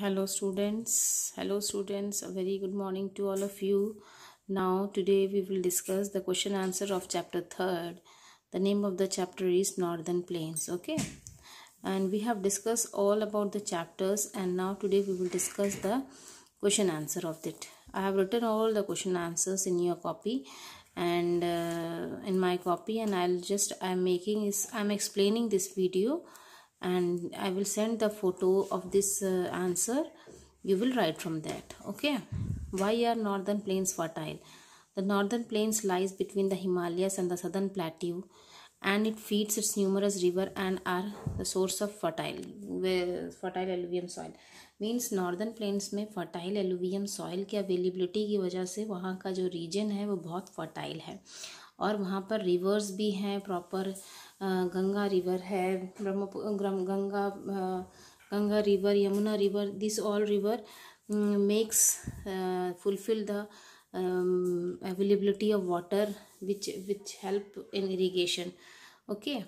hello students hello students a very good morning to all of you now today we will discuss the question answer of chapter third the name of the chapter is northern plains okay and we have discussed all about the chapters and now today we will discuss the question answer of it i have written all the question answers in your copy and uh, in my copy and i'll just i'm making is i'm explaining this video and i will send the photo of this uh, answer you will write from that okay why are northern plains fertile the northern plains lies between the himalayas and the southern plateau and it feeds its numerous river and are the source of fertile fertile alluvium soil means northern plains में fertile alluvium soil की availability की वजह से वहाँ का जो reason है वो बहुत फर्टाइल है और वहाँ पर रिवर्स भी हैं प्रॉपर Ganga river है Ganga ganga Ganga river yamuna river this all river mm, makes fulfill the availability of water which which help in irrigation okay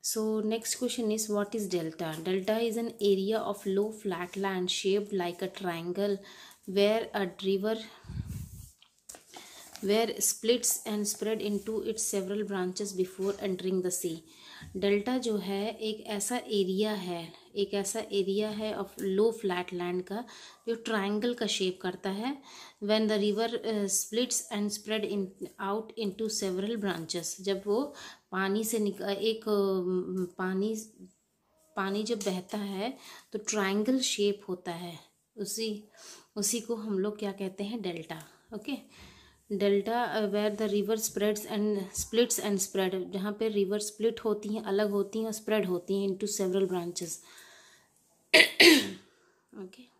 so next question is what is delta delta is an area of low flat land shaped like a triangle where a river splits and spread into its several branches before entering the sea delta जो है एक ऐसा area है एक ऐसा area है of low flat land का जो ट्रायंगल का शेप करता है when the river splits and spread in out into several branches जब वो पानी से निक एक um, पानी पानी जब बहता है तो ट्राइंगल शेप होता है उसी उसी को हम लोग क्या कहते हैं delta okay okay? Delta where the river spreads and splits and spread जहाँ पे रिवर स्प्लिट होती हैं अलग होती हैं और स्प्रेड होती हैं into several branches okay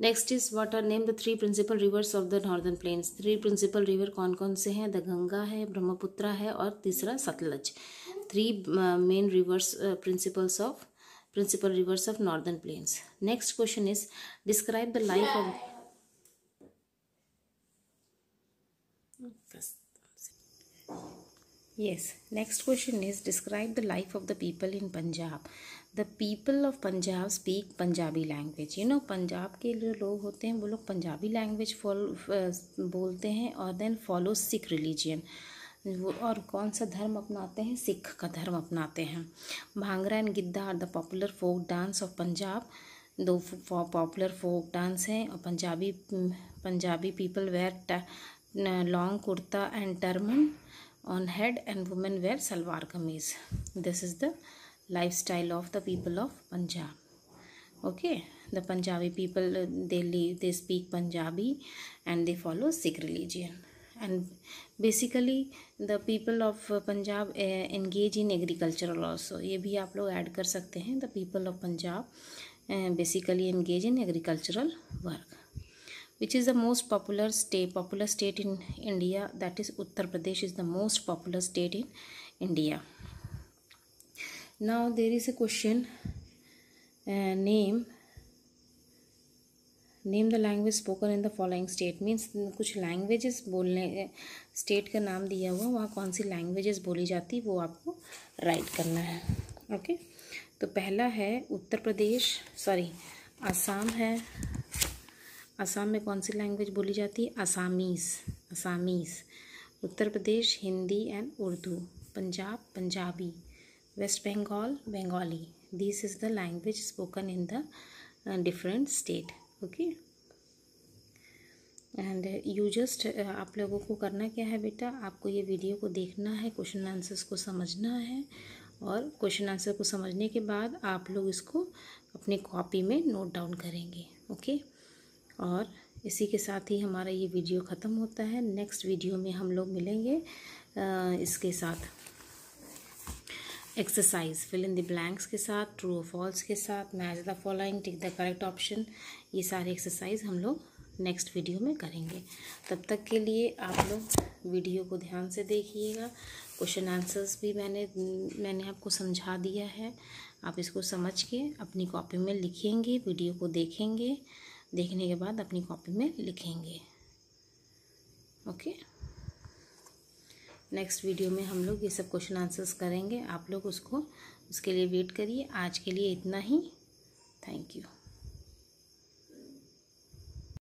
next is what are name the three principal rivers of the northern plains three principal river कौन कौन से हैं द गंगा है ब्रह्मपुत्र है और तीसरा Sutlej three main rivers principles of principal rivers of northern plains next question is describe the life of Yes, next question is describe the life of the people in Punjab. The people of Punjab speak Punjabi language. You know, Punjab के जो लोग होते हैं वो लोग Punjabi language bolte hain and then follow sikh religion वो और कौन सा धर्म अपनाते हैं सिख का धर्म अपनाते हैं bhangra and giddha are the popular folk dance of Punjab दो पॉपुलर फोक डांस हैं और Punjabi Punjabi people wear long kurta and turban on head and women wear salwar kameez this is the lifestyle of the people of punjab okay the punjabi people they live they speak punjabi and they follow sikh religion and basically the people of punjab uh, engage in agricultural also ये भी आप लोग add कर सकते हैं the people of punjab uh, basically engage in agricultural work which is the most popular state popular state in india that is uttar pradesh is the most popular state in india now there is a question uh, name name the language spoken in the following state means कुछ languages बोलने state का नाम दिया हुआ वहाँ कौन सी languages बोली जाती वो आपको राइट करना है ओके okay? तो पहला है उत्तर प्रदेश सॉरी आसाम है असम में कौन सी लैंग्वेज बोली जाती है Assamese Assamese Uttar Pradesh Hindi and Urdu Punjab Punjabi West Bengal Bengali this is the language spoken in the different state okay and you just आप लोगों को करना क्या है बेटा आपको ये वीडियो को देखना है क्वेश्चन आंसर्स को समझना है और क्वेश्चन आंसर को समझने के बाद आप लोग इसको अपने कॉपी में नोट डाउन करेंगे ओके okay? और इसी के साथ ही हमारा ये वीडियो ख़त्म होता है नेक्स्ट वीडियो में हम लोग मिलेंगे इसके साथ exercise fill in the blanks के साथ ट्रू और फॉल्स के साथ match the following tick the correct option ये सारे एक्सरसाइज हम लोग नेक्स्ट वीडियो में करेंगे तब तक के लिए आप लोग वीडियो को ध्यान से देखिएगा क्वेश्चन आंसर्स भी मैंने मैंने आपको समझा दिया है आप इसको समझ के अपनी कॉपी में लिखेंगे वीडियो को देखेंगे देखने के बाद अपनी कॉपी में लिखेंगे ओके नेक्स्ट वीडियो में हम लोग ये सब क्वेश्चन आंसर्स करेंगे आप लोग उसको उसके लिए वेट करिए आज के लिए इतना ही थैंक यू